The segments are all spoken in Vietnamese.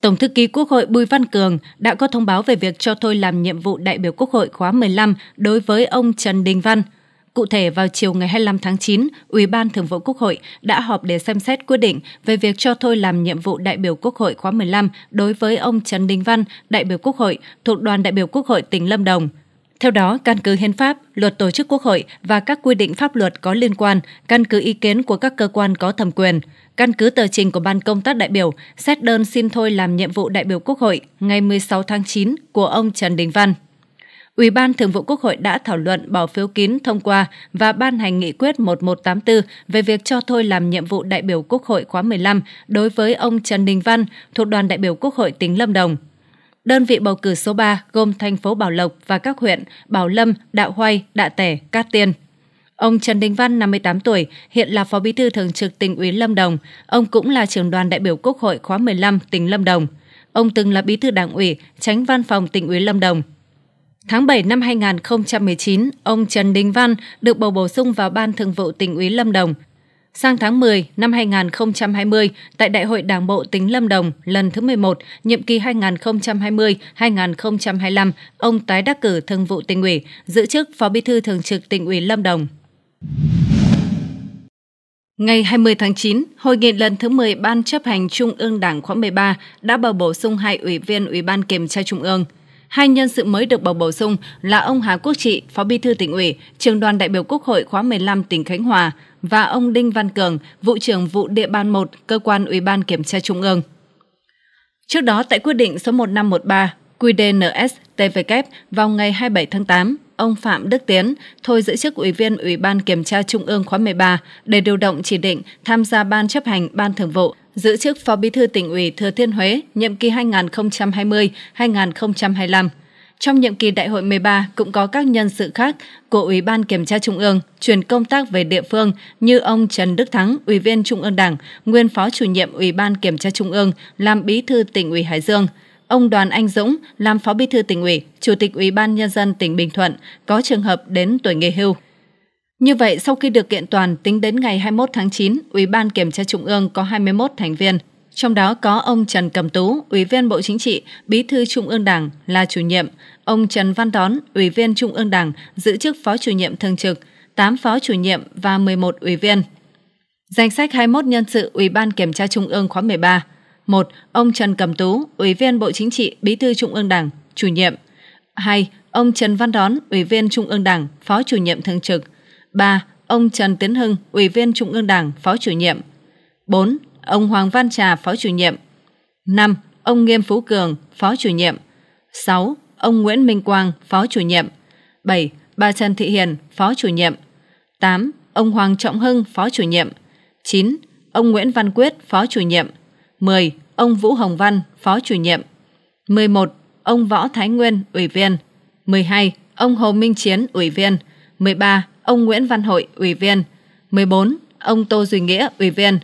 Tổng thư ký Quốc hội Bùi Văn Cường đã có thông báo về việc cho thôi làm nhiệm vụ đại biểu Quốc hội khóa 15 đối với ông Trần Đình Văn. Cụ thể, vào chiều ngày 25 tháng 9, Ủy ban Thường vụ Quốc hội đã họp để xem xét quyết định về việc cho thôi làm nhiệm vụ đại biểu Quốc hội khóa 15 đối với ông Trần Đình Văn, đại biểu Quốc hội thuộc đoàn đại biểu Quốc hội tỉnh Lâm Đồng – theo đó, căn cứ hiến pháp, luật tổ chức quốc hội và các quy định pháp luật có liên quan, căn cứ ý kiến của các cơ quan có thẩm quyền, căn cứ tờ trình của Ban công tác đại biểu, xét đơn xin thôi làm nhiệm vụ đại biểu Quốc hội ngày 16 tháng 9 của ông Trần Đình Văn. Ủy ban Thường vụ Quốc hội đã thảo luận bỏ phiếu kín thông qua và ban hành nghị quyết 1184 về việc cho thôi làm nhiệm vụ đại biểu Quốc hội khóa 15 đối với ông Trần Đình Văn thuộc đoàn đại biểu Quốc hội tỉnh Lâm Đồng – đơn vị bầu cử số 3 gồm thành phố Bảo Lộc và các huyện Bảo Lâm, Đạo Hoai, Đạ Tẻ, Cát Tiên. Ông Trần Đình Văn, 58 tuổi, hiện là Phó Bí thư Thường trực tỉnh ủy Lâm Đồng. Ông cũng là trưởng đoàn đại biểu Quốc hội khóa 15 tỉnh Lâm Đồng. Ông từng là Bí thư Đảng ủy, tránh văn phòng tỉnh ủy Lâm Đồng. Tháng 7 năm 2019, ông Trần Đình Văn được bầu bổ sung vào Ban Thường vụ tỉnh ủy Lâm Đồng Sang tháng 10 năm 2020, tại Đại hội Đảng bộ tỉnh Lâm Đồng lần thứ 11, nhiệm kỳ 2020-2025, ông tái đắc cử thường vụ tỉnh ủy, giữ chức Phó Bí thư Thường trực tỉnh ủy Lâm Đồng. Ngày 20 tháng 9, hội nghị lần thứ 10 Ban chấp hành Trung ương Đảng khóa 13 đã bầu bổ sung hai ủy viên Ủy ban Kiểm tra Trung ương. Hai nhân sự mới được bầu bổ sung là ông Hà Quốc Trị, Phó Bí thư tỉnh ủy, trường đoàn đại biểu Quốc hội khóa 15 tỉnh Khánh Hòa, và ông Đinh Văn Cường, vụ trưởng vụ địa bàn 1, cơ quan Ủy ban Kiểm tra Trung ương. Trước đó tại quyết định số 1513 QDNS TVK vào ngày 27 tháng 8, ông Phạm Đức Tiến thôi giữ chức Ủy viên Ủy ban Kiểm tra Trung ương khóa 13 để điều động chỉ định tham gia Ban chấp hành Ban thường vụ, giữ chức Phó Bí thư tỉnh ủy Thừa Thiên Huế nhiệm kỳ 2020-2025. Trong nhiệm kỳ đại hội 13 cũng có các nhân sự khác của Ủy ban Kiểm tra Trung ương chuyển công tác về địa phương như ông Trần Đức Thắng, Ủy viên Trung ương Đảng, nguyên Phó chủ nhiệm Ủy ban Kiểm tra Trung ương, làm Bí thư tỉnh ủy Hải Dương, ông Đoàn Anh Dũng làm Phó Bí thư tỉnh ủy, Chủ tịch Ủy ban nhân dân tỉnh Bình Thuận có trường hợp đến tuổi nghỉ hưu. Như vậy, sau khi được kiện toàn, tính đến ngày 21 tháng 9, Ủy ban Kiểm tra Trung ương có 21 thành viên – trong đó có ông Trần Cẩm Tú, Ủy viên Bộ Chính trị, Bí thư Trung ương Đảng là chủ nhiệm, ông Trần Văn Đón, Ủy viên Trung ương Đảng giữ chức Phó chủ nhiệm thường trực, 8 phó chủ nhiệm và 11 ủy viên. Danh sách 21 nhân sự Ủy ban Kiểm tra Trung ương khóa 13. 1. Ông Trần Cẩm Tú, Ủy viên Bộ Chính trị, Bí thư Trung ương Đảng, chủ nhiệm. 2. Ông Trần Văn Đón, Ủy viên Trung ương Đảng, Phó chủ nhiệm thường trực. 3. Ông Trần Tiến Hưng, Ủy viên Trung ương Đảng, Phó chủ nhiệm. 4 ông Hoàng Văn Trà, Phó chủ nhiệm. 5. Ông Nghiêm Phú Cường, Phó chủ nhiệm. 6. Ông Nguyễn Minh Quang, Phó chủ nhiệm. 7. Bà Trần Thị Hiền, Phó chủ nhiệm. 8. Ông Hoàng Trọng Hưng, Phó chủ nhiệm. 9. Ông Nguyễn Văn Quyết, Phó chủ nhiệm. 10. Ông Vũ Hồng Văn, Phó chủ nhiệm. 11. Ông Võ Thái Nguyên, Ủy viên. 12. Ông Hồ Minh Chiến, Ủy viên. 13. Ông Nguyễn Văn Hội, Ủy viên. 14. Ông Tô Duy Nghĩa, Ủy viên.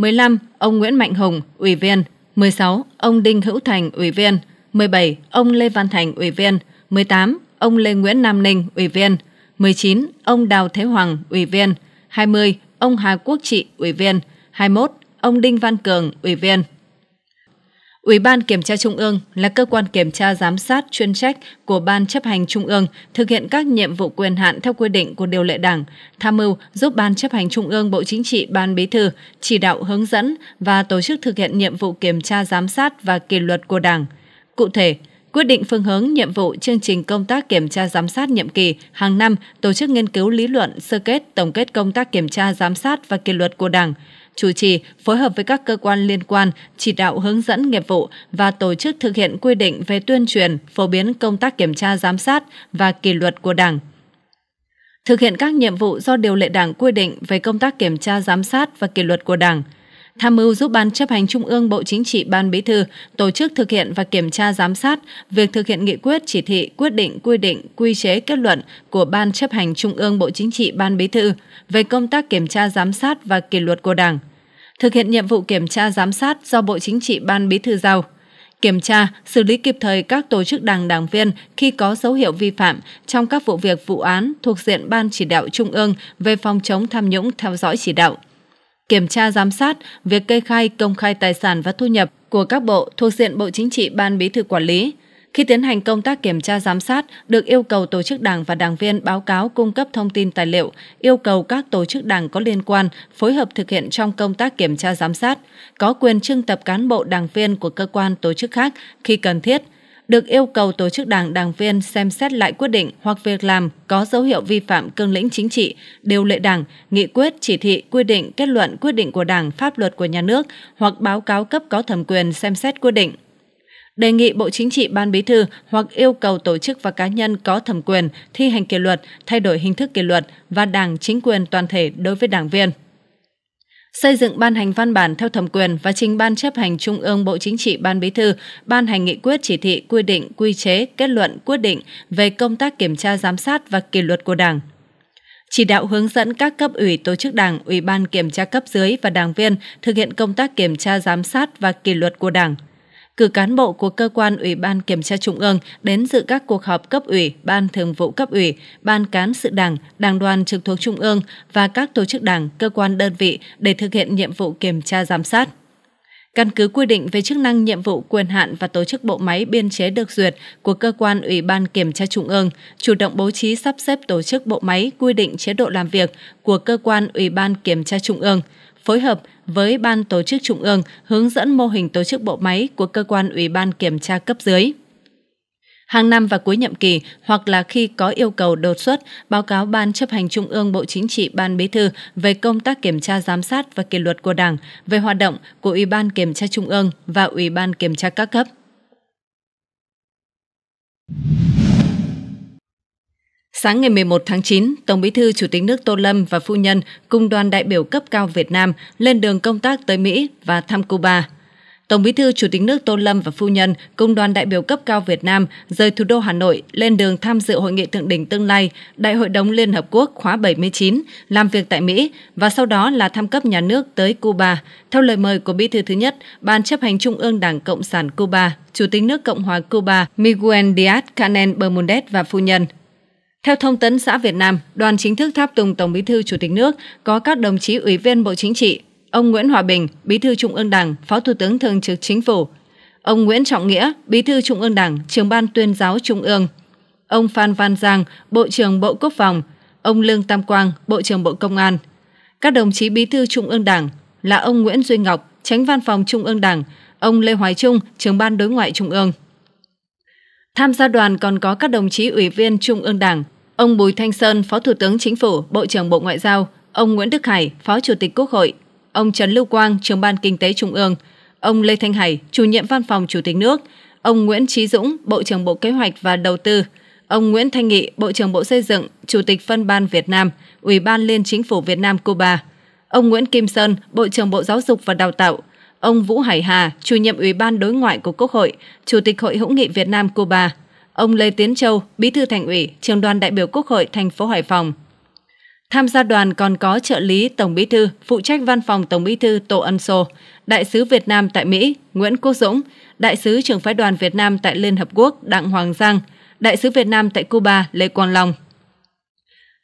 15. Ông Nguyễn Mạnh Hùng, Ủy viên 16. Ông Đinh Hữu Thành, Ủy viên 17. Ông Lê Văn Thành, Ủy viên 18. Ông Lê Nguyễn Nam Ninh, Ủy viên 19. Ông Đào Thế Hoàng, Ủy viên 20. Ông Hà Quốc Trị, Ủy viên 21. Ông Đinh Văn Cường, Ủy viên Ủy ban Kiểm tra Trung ương là cơ quan kiểm tra giám sát chuyên trách của Ban chấp hành Trung ương thực hiện các nhiệm vụ quyền hạn theo quy định của điều lệ Đảng, tham mưu giúp Ban chấp hành Trung ương Bộ Chính trị Ban Bí thư chỉ đạo hướng dẫn và tổ chức thực hiện nhiệm vụ kiểm tra giám sát và kỷ luật của Đảng. Cụ thể, quyết định phương hướng nhiệm vụ chương trình công tác kiểm tra giám sát nhiệm kỳ hàng năm tổ chức nghiên cứu lý luận sơ kết tổng kết công tác kiểm tra giám sát và kỷ luật của đảng chủ trì, phối hợp với các cơ quan liên quan, chỉ đạo hướng dẫn nghiệp vụ và tổ chức thực hiện quy định về tuyên truyền, phổ biến công tác kiểm tra giám sát và kỷ luật của Đảng, thực hiện các nhiệm vụ do điều lệ Đảng quy định về công tác kiểm tra giám sát và kỷ luật của Đảng, tham mưu giúp Ban chấp hành Trung ương Bộ Chính trị Ban Bí thư tổ chức thực hiện và kiểm tra giám sát việc thực hiện nghị quyết, chỉ thị, quyết định, quy định, quy chế, kết luận của Ban chấp hành Trung ương Bộ Chính trị Ban Bí thư về công tác kiểm tra giám sát và kỷ luật của Đảng – thực hiện nhiệm vụ kiểm tra giám sát do Bộ Chính trị Ban Bí thư giao kiểm tra, xử lý kịp thời các tổ chức đảng đảng viên khi có dấu hiệu vi phạm trong các vụ việc vụ án thuộc diện Ban chỉ đạo Trung ương về phòng chống tham nhũng theo dõi chỉ đạo. Kiểm tra giám sát việc kê khai công khai tài sản và thu nhập của các bộ thuộc diện Bộ Chính trị Ban Bí thư quản lý, khi tiến hành công tác kiểm tra giám sát, được yêu cầu tổ chức đảng và đảng viên báo cáo cung cấp thông tin tài liệu, yêu cầu các tổ chức đảng có liên quan phối hợp thực hiện trong công tác kiểm tra giám sát, có quyền trưng tập cán bộ đảng viên của cơ quan tổ chức khác khi cần thiết, được yêu cầu tổ chức đảng đảng viên xem xét lại quyết định hoặc việc làm có dấu hiệu vi phạm cương lĩnh chính trị, điều lệ đảng, nghị quyết, chỉ thị, quy định, kết luận, quyết định của đảng, pháp luật của nhà nước hoặc báo cáo cấp có thẩm quyền xem xét quyết định đề nghị Bộ Chính trị Ban Bí thư hoặc yêu cầu tổ chức và cá nhân có thẩm quyền thi hành kỷ luật, thay đổi hình thức kỷ luật và đảng chính quyền toàn thể đối với đảng viên xây dựng ban hành văn bản theo thẩm quyền và trình ban chấp hành trung ương bộ chính trị ban bí thư ban hành nghị quyết chỉ thị quy định quy chế kết luận quyết định về công tác kiểm tra giám sát và kỷ luật của đảng chỉ đạo hướng dẫn các cấp ủy tổ chức đảng ủy ban kiểm tra cấp dưới và đảng viên thực hiện công tác kiểm tra giám sát và kỷ luật của đảng cử cán bộ của cơ quan Ủy ban Kiểm tra Trung ương đến dự các cuộc họp cấp ủy, ban thường vụ cấp ủy, ban cán sự đảng, đảng đoàn trực thuộc Trung ương và các tổ chức đảng, cơ quan đơn vị để thực hiện nhiệm vụ kiểm tra giám sát. Căn cứ quy định về chức năng, nhiệm vụ, quyền hạn và tổ chức bộ máy biên chế được duyệt của cơ quan Ủy ban Kiểm tra Trung ương, chủ động bố trí sắp xếp tổ chức bộ máy quy định chế độ làm việc của cơ quan Ủy ban Kiểm tra Trung ương, phối hợp với Ban Tổ chức Trung ương hướng dẫn mô hình tổ chức bộ máy của cơ quan Ủy ban kiểm tra cấp dưới. Hàng năm và cuối nhiệm kỳ hoặc là khi có yêu cầu đột xuất, báo cáo Ban chấp hành Trung ương Bộ Chính trị Ban Bí thư về công tác kiểm tra giám sát và kỷ luật của Đảng, về hoạt động của Ủy ban kiểm tra Trung ương và Ủy ban kiểm tra các cấp. Sáng ngày 11 tháng 9, Tổng Bí thư Chủ tịch nước Tô Lâm và phu nhân cùng đoàn đại biểu cấp cao Việt Nam lên đường công tác tới Mỹ và thăm Cuba. Tổng Bí thư Chủ tịch nước Tô Lâm và phu nhân cùng đoàn đại biểu cấp cao Việt Nam rời thủ đô Hà Nội lên đường tham dự hội nghị thượng đỉnh tương lai Đại hội đồng Liên Hợp Quốc khóa 79 làm việc tại Mỹ và sau đó là thăm cấp nhà nước tới Cuba, theo lời mời của Bí thư thứ nhất Ban chấp hành Trung ương Đảng Cộng sản Cuba, Chủ tịch nước Cộng hòa Cuba Miguel Díaz-Canel Bermúdez và phu nhân. Theo thông tấn xã Việt Nam, đoàn chính thức tháp tùng Tổng Bí thư Chủ tịch nước có các đồng chí Ủy viên Bộ Chính trị, ông Nguyễn Hòa Bình, Bí thư Trung ương Đảng, Phó Thủ tướng Thường trực Chính phủ, ông Nguyễn Trọng Nghĩa, Bí thư Trung ương Đảng, Trưởng ban Tuyên giáo Trung ương, ông Phan Văn Giang, Bộ trưởng Bộ Quốc phòng, ông Lương Tam Quang, Bộ trưởng Bộ Công an. Các đồng chí Bí thư Trung ương Đảng là ông Nguyễn Duy Ngọc, Tránh Văn phòng Trung ương Đảng, ông Lê Hoài Trung, Trưởng ban Đối ngoại Trung ương. Tham gia đoàn còn có các đồng chí Ủy viên Trung ương Đảng, ông Bùi Thanh Sơn, Phó Thủ tướng Chính phủ, Bộ trưởng Bộ Ngoại giao, ông Nguyễn Đức Hải, Phó Chủ tịch Quốc hội, ông Trần Lưu Quang, Trưởng ban Kinh tế Trung ương, ông Lê Thanh Hải, Chủ nhiệm Văn phòng Chủ tịch nước, ông Nguyễn Chí Dũng, Bộ trưởng Bộ Kế hoạch và Đầu tư, ông Nguyễn Thanh Nghị, Bộ trưởng Bộ Xây dựng, Chủ tịch Phân ban Việt Nam, Ủy ban Liên chính phủ Việt Nam Cuba, ông Nguyễn Kim Sơn, Bộ trưởng Bộ Giáo dục và Đào tạo, ông Vũ Hải Hà, chủ nhiệm Ủy ban Đối ngoại của Quốc hội, Chủ tịch Hội hữu nghị Việt Nam Cuba, ông Lê Tiến Châu, Bí thư Thành ủy, Trường đoàn đại biểu Quốc hội thành phố Hải Phòng. Tham gia đoàn còn có trợ lý Tổng Bí thư, phụ trách văn phòng Tổng Bí thư Tô Ân Sô, đại sứ Việt Nam tại Mỹ Nguyễn Quốc Dũng, đại sứ trưởng phái đoàn Việt Nam tại Liên hợp quốc Đặng Hoàng Giang, đại sứ Việt Nam tại Cuba Lê Quang Long.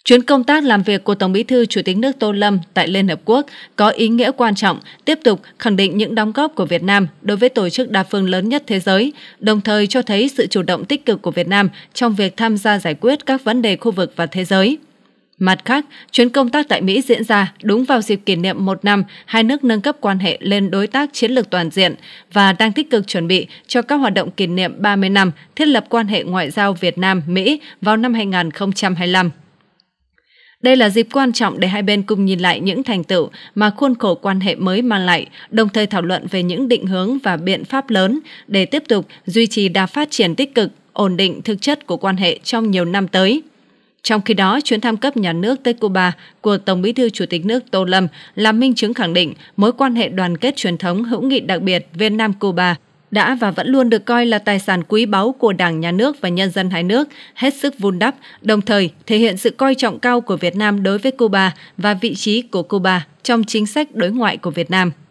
Chuyến công tác làm việc của Tổng Bí thư Chủ tịch nước Tô Lâm tại Liên Hợp Quốc có ý nghĩa quan trọng, tiếp tục khẳng định những đóng góp của Việt Nam đối với tổ chức đa phương lớn nhất thế giới, đồng thời cho thấy sự chủ động tích cực của Việt Nam trong việc tham gia giải quyết các vấn đề khu vực và thế giới. Mặt khác, chuyến công tác tại Mỹ diễn ra đúng vào dịp kỷ niệm một năm hai nước nâng cấp quan hệ lên đối tác chiến lược toàn diện và đang tích cực chuẩn bị cho các hoạt động kỷ niệm 30 năm thiết lập quan hệ ngoại giao Việt Nam-Mỹ vào năm 2025. Đây là dịp quan trọng để hai bên cùng nhìn lại những thành tựu mà khuôn khổ quan hệ mới mang lại, đồng thời thảo luận về những định hướng và biện pháp lớn để tiếp tục duy trì đà phát triển tích cực, ổn định thực chất của quan hệ trong nhiều năm tới. Trong khi đó, chuyến thăm cấp nhà nước tới Cuba của Tổng Bí thư Chủ tịch nước Tô Lâm là minh chứng khẳng định mối quan hệ đoàn kết truyền thống hữu nghị đặc biệt Việt Nam-Cuba đã và vẫn luôn được coi là tài sản quý báu của Đảng, Nhà nước và nhân dân hai nước, hết sức vun đắp, đồng thời thể hiện sự coi trọng cao của Việt Nam đối với Cuba và vị trí của Cuba trong chính sách đối ngoại của Việt Nam.